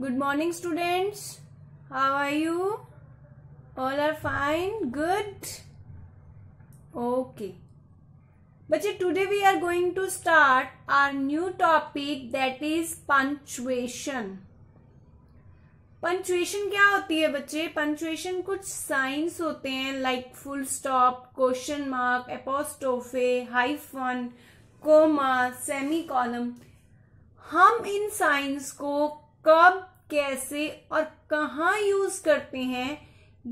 good morning students how are you all are fine good okay बच्चे today we are going to start our new topic that is punctuation punctuation क्या होती है बच्चे punctuation कुछ signs होते हैं like full stop question mark apostrophe hyphen comma semicolon हम इन साइंस को कब कैसे और कहाँ यूज करते हैं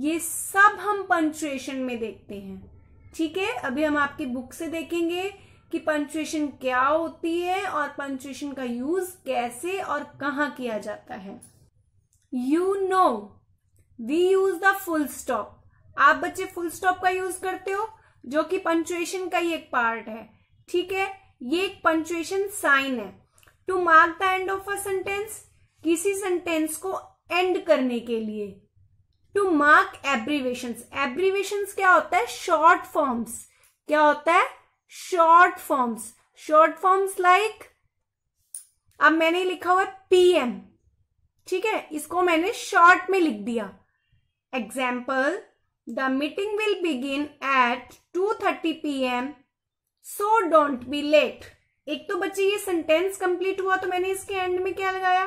ये सब हम पंचुएशन में देखते हैं ठीक है अभी हम आपकी बुक से देखेंगे कि पंचुएशन क्या होती है और पंचुएशन का यूज कैसे और कहाँ किया जाता है you know we use the full stop आप बच्चे फुल स्टॉप का यूज करते हो जो कि पंचुएशन का ही एक पार्ट है ठीक है ये एक पंचुएशन साइन है to mark the end of a sentence किसी सेंटेंस को एंड करने के लिए टू मार्क एब्रीवेशन एब्रीवेशन क्या होता है शॉर्ट फॉर्म्स क्या होता है short forms short forms like अब मैंने लिखा हुआ पीएम ठीक है इसको मैंने शॉर्ट में लिख दिया example the meeting will begin at two thirty P M so don't be late एक तो बच्चे ये सेंटेंस कंप्लीट हुआ तो मैंने इसके एंड में क्या लगाया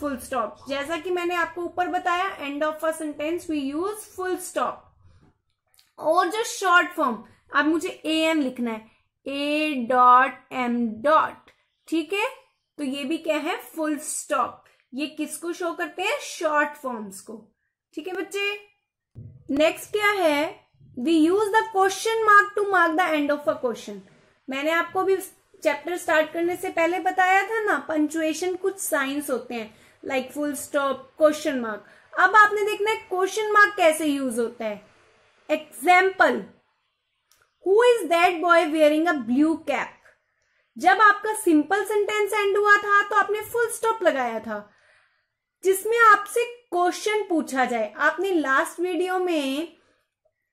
फुल स्टॉप जैसा कि मैंने आपको ऊपर बताया end of a sentence we use full stop और जो शॉर्ट फॉर्म अब मुझे ए एम लिखना है ए डॉट एम डॉट ठीक है तो ये भी क्या है फुल स्टॉप ये किसको शो करते हैं शॉर्ट फॉर्म्स को ठीक है बच्चे नेक्स्ट क्या है we use the question mark to mark the end of a question मैंने आपको भी चैप्टर स्टार्ट करने से पहले बताया था ना पंचुएशन कुछ साइंस होते हैं like full stop question mark अब आपने देखना है क्वेश्चन मार्क कैसे यूज होता है example who is that boy wearing a blue cap जब आपका सिंपल सेंटेंस एंड हुआ था तो आपने फुल स्टॉप लगाया था जिसमें आपसे क्वेश्चन पूछा जाए आपने लास्ट वीडियो में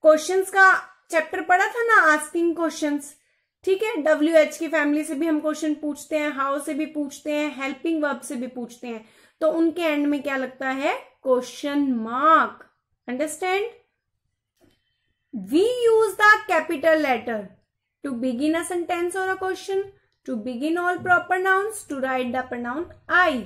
क्वेश्चंस का चैप्टर पढ़ा था ना आस्किंग क्वेश्चंस ठीक है डब्ल्यू एच की फैमिली से भी हम क्वेश्चन पूछते हैं हाउ से भी पूछते हैं हेल्पिंग वर्ब से भी पूछते हैं तो उनके एंड में क्या लगता है question mark understand we use the capital letter to begin a sentence और a question to begin all proper nouns to write the pronoun I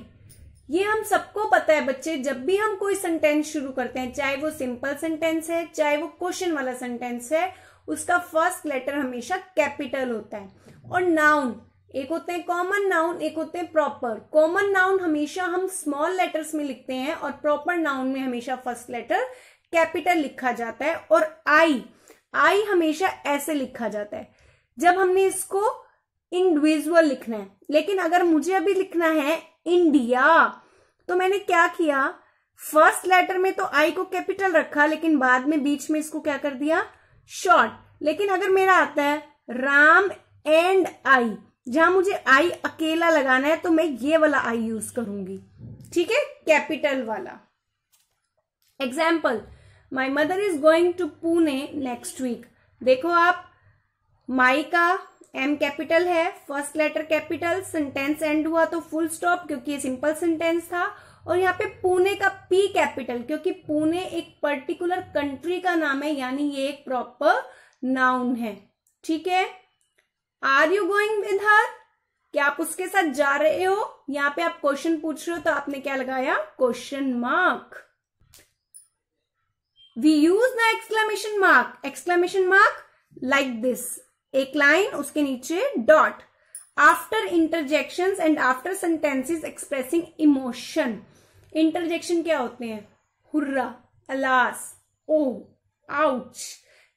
ये हम सबको पता है बच्चे जब भी हम कोई सेंटेंस शुरू करते हैं चाहे वो सिंपल सेंटेंस है चाहे वो क्वेश्चन वाला सेंटेंस है उसका फर्स्ट लेटर हमेशा कैपिटल होता है और नाउन एक होते हैं कॉमन नाउन एक होते हैं प्रॉपर कॉमन नाउन हमेशा हम स्मॉल लेटर्स में लिखते हैं और प्रॉपर नाउन में हमेशा फर्स्ट लेटर कैपिटल लिखा जाता है और आई आई हमेशा ऐसे लिखा जाता है जब हमने इसको इंडिविजुअल लिखना है लेकिन अगर मुझे अभी लिखना है इंडिया तो मैंने क्या किया फर्स्ट लेटर में तो आई को कैपिटल रखा लेकिन बाद में बीच में इसको क्या कर दिया शॉर्ट लेकिन अगर मेरा आता है राम एंड आई जहां मुझे आई अकेला लगाना है तो मैं ये वाला आई यूज करूंगी ठीक है कैपिटल वाला example my mother is going to Pune next week देखो आप माई का एम कैपिटल है first letter capital sentence end हुआ तो फुल स्टॉप क्योंकि ये सिंपल सेंटेंस था और यहाँ पे पुणे का पी कैपिटल क्योंकि पुणे एक पर्टिकुलर कंट्री का नाम है यानी ये एक प्रॉपर नाउन है ठीक है are you going with her क्या आप उसके साथ जा रहे हो यहाँ पे आप क्वेश्चन पूछ रहे हो तो आपने क्या लगाया question mark we use the exclamation mark exclamation mark like this एक लाइन उसके नीचे dot after interjection and after sentences expressing emotion interjection क्या होते हैं हुर्रा अलास ओ आउच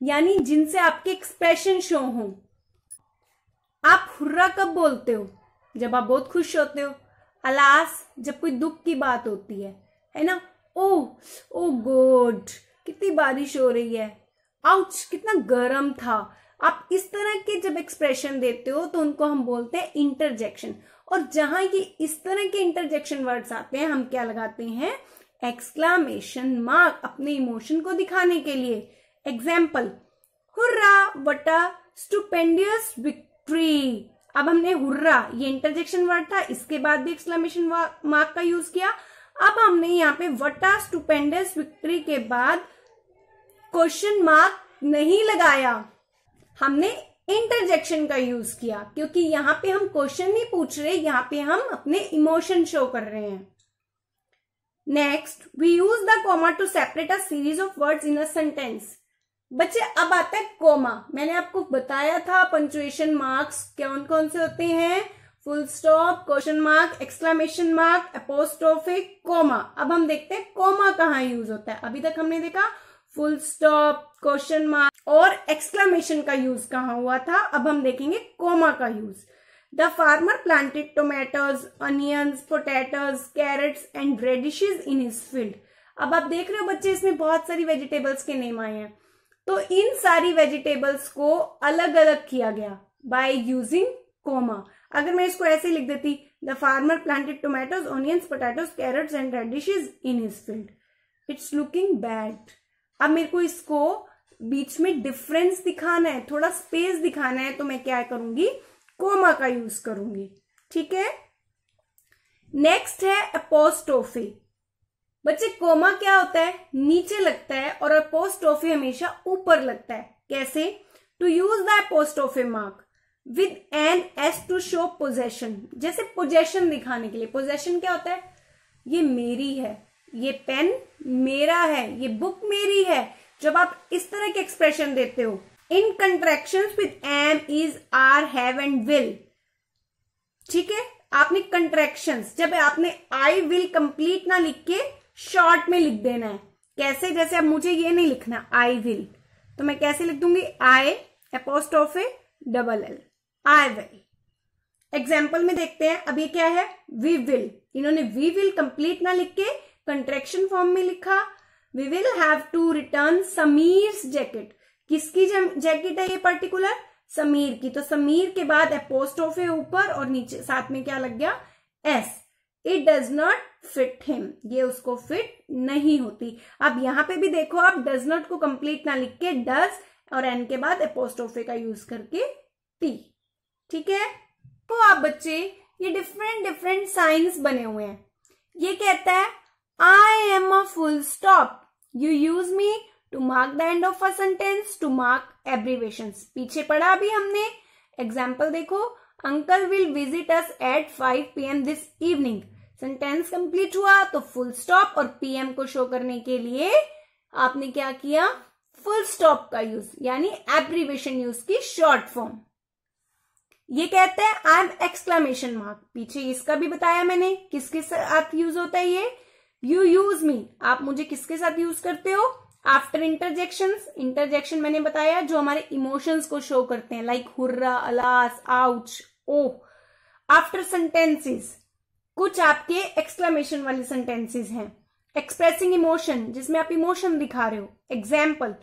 यानी जिनसे आपके एक्सप्रेशन शो हो आप हुर्रा कब बोलते हो जब आप बहुत खुश होते हो अलास जब कोई दुख की बात होती है है ना ओ ओ गोड कितनी बारिश हो रही है आउच कितना गर्म था आप इस तरह के जब एक्सप्रेशन देते हो तो उनको हम बोलते हैं इंटरजेक्शन और जहां ये इस तरह के इंटरजेक्शन वर्ड्स आते हैं हम क्या लगाते हैं एक्सक्लामेशन मार्क अपने इमोशन को दिखाने के लिए एग्जाम्पल हुर्रा वटा स्टूपेंडियस विक्ट्री अब हमने हुर्रा ये इंटरजेक्शन वर्ड था इसके बाद भी एक्सक्लामेशन मार्क का यूज किया अब हमने यहाँ पे वटा स्टूपेंडियस विक्ट्री के बाद क्वेश्चन मार्क नहीं लगाया हमने इंटरजेक्शन का यूज किया क्योंकि यहां पे हम क्वेश्चन नहीं पूछ रहे यहां पे हम अपने इमोशन शो कर रहे हैं next we use the comma to separate a series of words in a sentence बच्चे अब आता है कॉमा मैंने आपको बताया था पंचुएशन मार्क्स कौन कौन से होते हैं full stop question mark exclamation mark apostrophe comma अब हम देखते हैं कोमा कहाँ यूज होता है अभी तक हमने देखा फुल स्टॉप क्वेश्चन मार्क और एक्सक्लामेशन का यूज कहा हुआ था अब हम देखेंगे कोमा का use the farmer planted tomatoes onions potatoes carrots and radishes in his field अब आप देख रहे हो बच्चे इसमें बहुत सारी वेजिटेबल्स के नेम आए हैं तो इन सारी वेजिटेबल्स को अलग अलग किया गया बाय यूजिंग कोमा अगर मैं इसको ऐसे लिख देती the farmer planted tomatoes onions potatoes carrots and radishes in his field it's looking bad अब मेरे को इसको बीच में डिफरेंस दिखाना है थोड़ा स्पेस दिखाना है तो मैं क्या करूंगी कोमा का यूज करूंगी ठीक है नेक्स्ट है अपोस्टोफी बच्चे कोमा क्या होता है नीचे लगता है और अपोस्टोफी हमेशा ऊपर लगता है कैसे to use the apostrophe mark with an S to show possession जैसे पोजेशन दिखाने के लिए पोजेशन क्या होता है ये मेरी है ये पेन मेरा है ये बुक मेरी है जब आप इस तरह के एक्सप्रेशन देते हो in contraction with am is are have and will ठीक है आपने कंट्रेक्शन जब आपने आई विल कंप्लीट ना लिख के शॉर्ट में लिख देना है कैसे जैसे अब मुझे ये नहीं लिखना आई विल तो मैं कैसे लिख दूंगी I of a double L I will example में देखते हैं अब ये क्या है वी विल इन्होंने वी विल कंप्लीट ना लिख के कंट्रेक्शन फॉर्म में लिखा we will have to return Sameer jacket किसकी जैकेट है ये पर्टिकुलर समीर की तो समीर के बाद एपोस्टोफे ऊपर और नीचे साथ में क्या लग गया S it does not fit him ये उसको फिट नहीं होती अब यहां पे भी देखो आप डज नॉट को कंप्लीट ना लिख के डज और एन के बाद एपोस्टोफे का यूज करके टी ठीक है तो आप बच्चे ये डिफरेंट डिफरेंट साइंस बने हुए हैं ये कहता है I am a full stop. You use me to mark the end of a sentence, to mark abbreviations. पीछे पढ़ा अभी हमने एग्जाम्पल देखो uncle will visit us at 5 PM this evening sentence complete हुआ तो फुल स्टॉप और PM को show करने के लिए आपने क्या किया फुल स्टॉप का यूज यानी एब्रीवेशन यूज की शॉर्ट फॉर्म ये कहता है आई एम एक्सक्लामेशन मार्क पीछे इसका भी बताया मैंने किस किस आप यूज होता है ये यू यूज मी आप मुझे किसके साथ यूज करते हो आफ्टर इंटरजेक्शन इंटरजेक्शन मैंने बताया जो हमारे इमोशंस को शो करते हैं like hurrah alas ouch oh after sentences कुछ आपके एक्सक्लेमेशन वाले सेंटेंसेस हैं एक्सप्रेसिंग इमोशन जिसमें आप इमोशन दिखा रहे हो example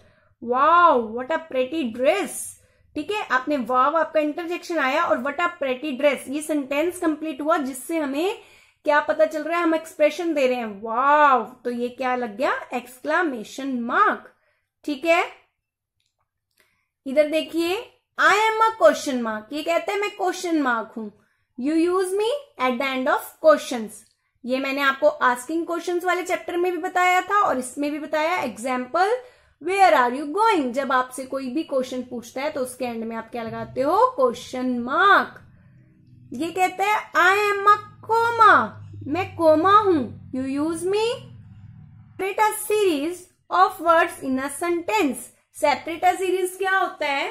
wow what a pretty dress ठीक है आपने वाव आपका इंटरजेक्शन आया और वट अ प्रेटी ड्रेस ये सेंटेंस कंप्लीट हुआ जिससे हमें क्या पता चल रहा है हम एक्सप्रेशन दे रहे हैं वाव तो ये क्या लग गया एक्सक्लामेशन मार्क ठीक है इधर देखिए I am a question mark ये कहते हैं मैं क्वेश्चन मार्क हूं you use me at the end of question ये मैंने आपको आस्किंग क्वेश्चन वाले चैप्टर में भी बताया था और इसमें भी बताया example where are you going जब आपसे कोई भी क्वेश्चन पूछता है तो उसके एंड में आप क्या लगाते हो क्वेश्चन मार्क ये कहते हैं आई एम अ कोमा मैं कोमा हूं you use me separate a series of words in a sentence separate a series क्या होता है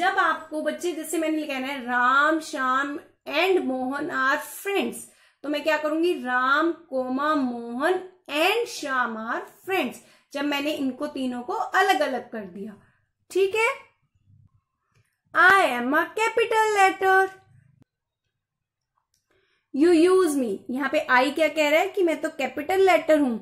जब आपको बच्चे जैसे मैंने लिखा है Ram Shyam and Mohan are friends तो मैं क्या करूंगी Ram comma Mohan and Shyam are friends जब मैंने इनको तीनों को अलग अलग कर दिया ठीक है I am a capital letter you use me यहाँ पे आई क्या कह रहा है कि मैं तो कैपिटल लेटर हूं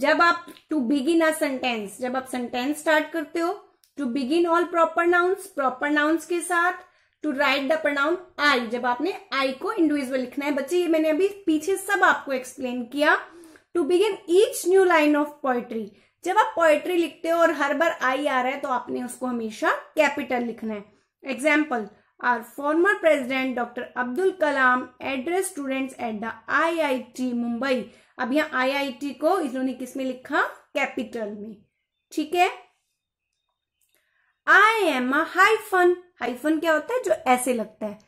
जब आप टू बिगिन अ सेंटेंस जब आप सेंटेंस स्टार्ट करते हो to begin all proper nouns proper nouns के साथ to write the pronoun I जब आपने आई को इंडिविजुअल लिखना है बच्चे ये मैंने अभी पीछे सब आपको एक्सप्लेन किया to begin each new line of poetry जब आप पोएट्री लिखते हो और हर बार आई आ रहा है तो आपने उसको हमेशा कैपिटल लिखना है example our former president Dr. Abdul Kalam addressed students at the IIT Mumbai. अब यहाँ IIT को इन्होंने किस में लिखा कैपिटल में ठीक है I am a hyphen hyphen क्या होता है जो ऐसे लगता है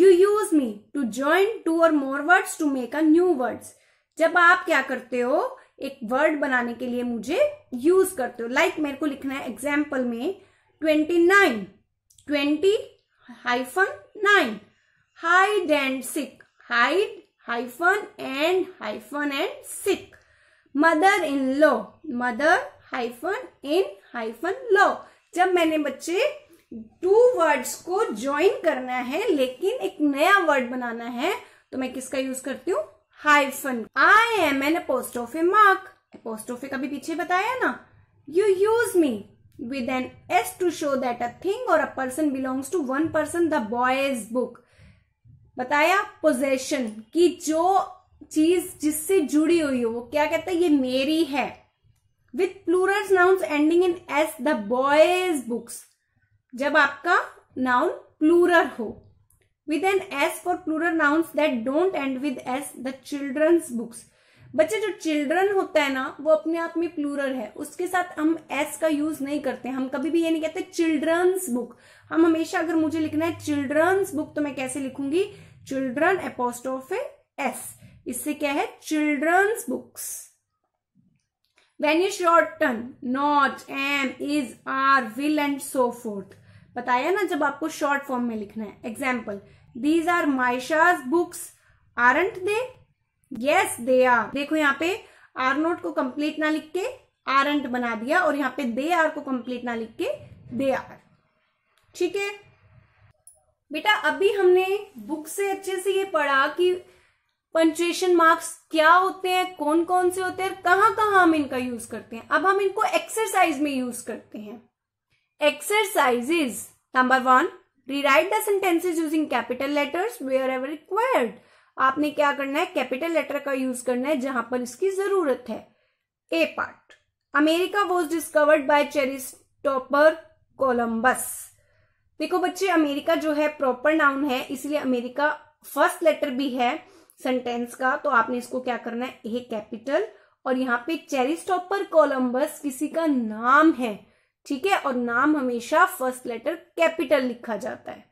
you use me to join two और more words to make a new words जब आप क्या करते हो एक वर्ड बनाने के लिए मुझे यूज करते हो लाइक like मेरे को लिखना है एग्जाम्पल में twenty nine twenty hyphen nine hide and seek hide hyphen and hyphen and seek mother in law mother hyphen in hyphen law जब मैंने बच्चे टू वर्ड्स को ज्वाइन करना है लेकिन एक नया वर्ड बनाना है तो मैं किसका यूज करती हूँ hyphen I am an apostrophe mark apostrophe का भी पीछे बताया ना you use me with an S to show that a thing or a person belongs to one person. The boy's book. बताया possession की जो चीज जिससे जुड़ी हुई हो वो क्या कहता है ये मेरी है with plural nouns ending in S the boys books जब आपका नाउन प्लूरल हो with an S for plural nouns that don't end with S the children's books बच्चे जो चिल्ड्रन होता है ना वो अपने आप में प्लूरल है उसके साथ हम एस का यूज नहीं करते हम कभी भी ये नहीं कहते चिल्ड्रंस बुक हम हमेशा अगर मुझे लिखना है चिल्ड्रंस बुक तो मैं कैसे लिखूंगी चिल्ड्रन एपोस्टोफे एस इससे क्या है children's books when you shorten not am is are will and so forth बताया ना जब आपको शॉर्ट फॉर्म में लिखना है example these are Maisha's books aren't they yes they are देखो यहाँ पे आर नोट को कंप्लीट ना लिख के आर एंट बना दिया और यहाँ पे दे आर को कंप्लीट ना लिख के दे आर ठीक है बेटा अभी हमने बुक से अच्छे से ये पढ़ा कि पंचुएशन मार्क्स क्या होते हैं कौन कौन से होते हैं कहाँ कहाँ हम इनका यूज करते हैं अब हम इनको एक्सरसाइज में यूज करते हैं number one rewrite the the using capital letters wherever required आपने क्या करना है कैपिटल लेटर का यूज करना है जहां पर इसकी जरूरत है a part America was discovered by Christopher Columbus देखो बच्चे अमेरिका जो है प्रॉपर नाउन है इसलिए अमेरिका फर्स्ट लेटर भी है सेंटेंस का तो आपने इसको क्या करना है ए कैपिटल और यहाँ पे चेरिस्टोपर कोलम्बस किसी का नाम है ठीक है और नाम हमेशा फर्स्ट लेटर कैपिटल लिखा जाता है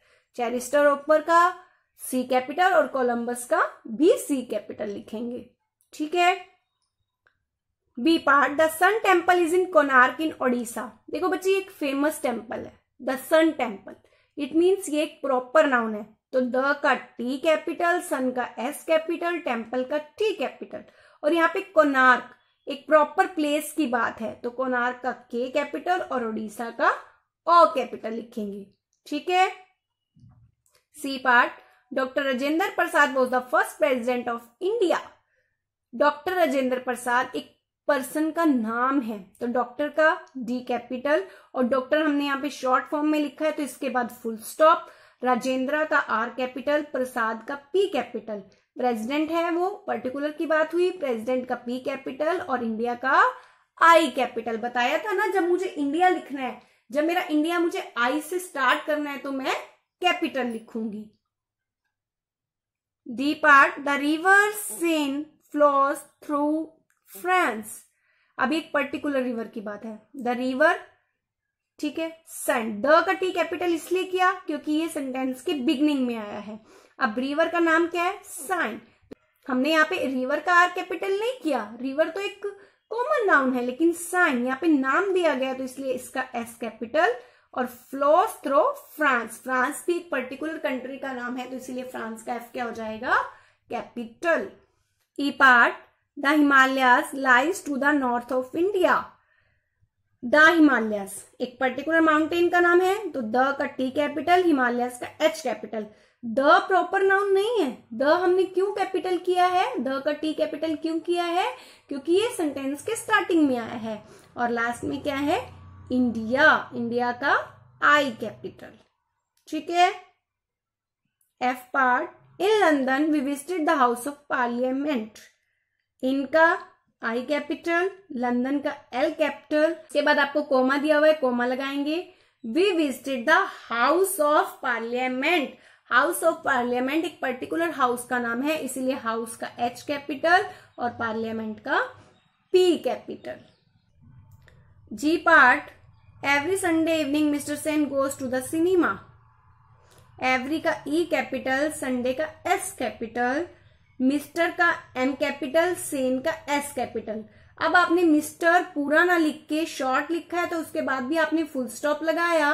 ऑपर का सी कैपिटल और कोलंबस का भी सी कैपिटल लिखेंगे ठीक है B part the sun temple is in Konark in Odisha देखो बच्चे एक फेमस टेम्पल है the sun temple it means ये एक प्रॉपर नाउन है तो द का टी कैपिटल सन का एस कैपिटल टेम्पल का टी कैपिटल और यहाँ पे कोनार्क एक प्रॉपर प्लेस की बात है तो कोनार्क का के कैपिटल और ओडिशा का ओ कैपिटल लिखेंगे ठीक है C part doctor Rajendra Prasad was the first president of India doctor Rajendra Prasad एक पर्सन का नाम है तो डॉक्टर का डी कैपिटल और डॉक्टर हमने यहाँ पे शॉर्ट फॉर्म में लिखा है तो इसके बाद फुल स्टॉप राजेंद्र का आर कैपिटल प्रसाद का पी कैपिटल प्रेसिडेंट है वो पर्टिकुलर की बात हुई प्रेसिडेंट का पी कैपिटल और इंडिया का आई कैपिटल बताया था ना जब मुझे इंडिया लिखना है जब मेरा इंडिया मुझे आई से स्टार्ट करना है तो मैं कैपिटल लिखूंगी D part the river Seine flows through France. अभी एक पर्टिकुलर रिवर की बात है द रिवर ठीक है सन द का टी कैपिटल इसलिए किया क्योंकि ये सेंटेंस के बिगनिंग में आया है अब रिवर का नाम क्या है सन हमने यहाँ पे रिवर का आर कैपिटल नहीं किया रिवर तो एक कॉमन नाउन है लेकिन साइन यहाँ पे नाम दिया गया तो इसलिए इसका एस कैपिटल और फ्लोस थ्रो फ्रांस फ्रांस भी एक पर्टिकुलर कंट्री का नाम है तो इसीलिए फ्रांस का एफ क्या हो जाएगा capital E part the Himalayas lies to the north of India the Himalayas एक पर्टिकुलर माउंटेन का नाम है तो द का टी कैपिटल हिमालयस का H capital the proper noun नहीं है द हमने क्यों कैपिटल किया है द का टी कैपिटल क्यों किया है क्योंकि ये सेंटेंस के स्टार्टिंग में आया है और लास्ट में क्या है इंडिया इंडिया का आई कैपिटल ठीक है F part in London we visited the house of parliament इनका आई कैपिटल लंदन का एल कैपिटल इसके बाद आपको कोमा दिया हुआ है कोमा लगाएंगे we visited the house of parliament house of parliament एक पर्टिकुलर हाउस का नाम है इसीलिए हाउस का एच कैपिटल और पार्लियामेंट का P capital G part every sunday evening mr sen goes to the cinema every का e capital sunday का s capital मिस्टर का एम कैपिटल सेन का एस कैपिटल अब आपने मिस्टर पूरा ना लिख के शॉर्ट लिखा है तो उसके बाद भी आपने फुल स्टॉप लगाया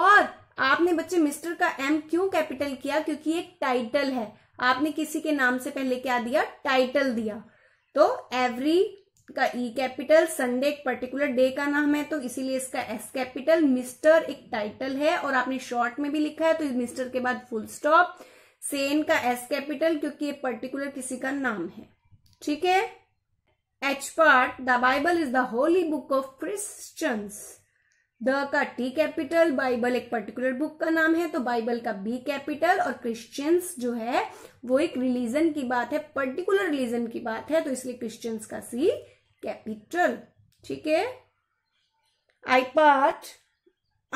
और आपने बच्चे मिस्टर का एम क्यों कैपिटल किया क्योंकि एक टाइटल है आपने किसी के नाम से पहले क्या दिया टाइटल दिया तो एवरी का ई कैपिटल संडे एक पर्टिकुलर डे का नाम है तो इसीलिए इसका एस कैपिटल मिस्टर एक टाइटल है और आपने शॉर्ट में भी लिखा है तो मिस्टर के बाद फुल स्टॉप सेन का एस कैपिटल क्योंकि ये पर्टिकुलर किसी का नाम है ठीक है H part the Bible is the holy book of Christians the का टी कैपिटल बाइबल एक पर्टिकुलर बुक का नाम है तो बाइबल का बी कैपिटल और क्रिश्चियंस जो है वो एक रिलीजन की बात है पर्टिकुलर रिलीजन की बात है तो इसलिए क्रिश्चियंस का सी कैपिटल ठीक है I part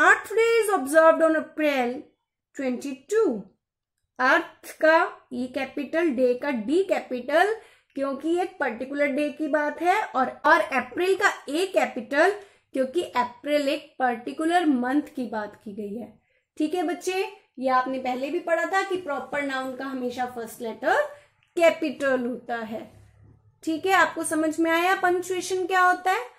earth is observe on April twenty two earth का ई कैपिटल डे का डी कैपिटल क्योंकि एक पर्टिकुलर डे की बात है और और अप्रैल का ए कैपिटल क्योंकि अप्रैल एक पर्टिकुलर मंथ की बात की गई है ठीक है बच्चे ये आपने पहले भी पढ़ा था कि प्रॉपर नाउन का हमेशा फर्स्ट लेटर कैपिटल होता है ठीक है आपको समझ में आया पंचुएशन क्या होता है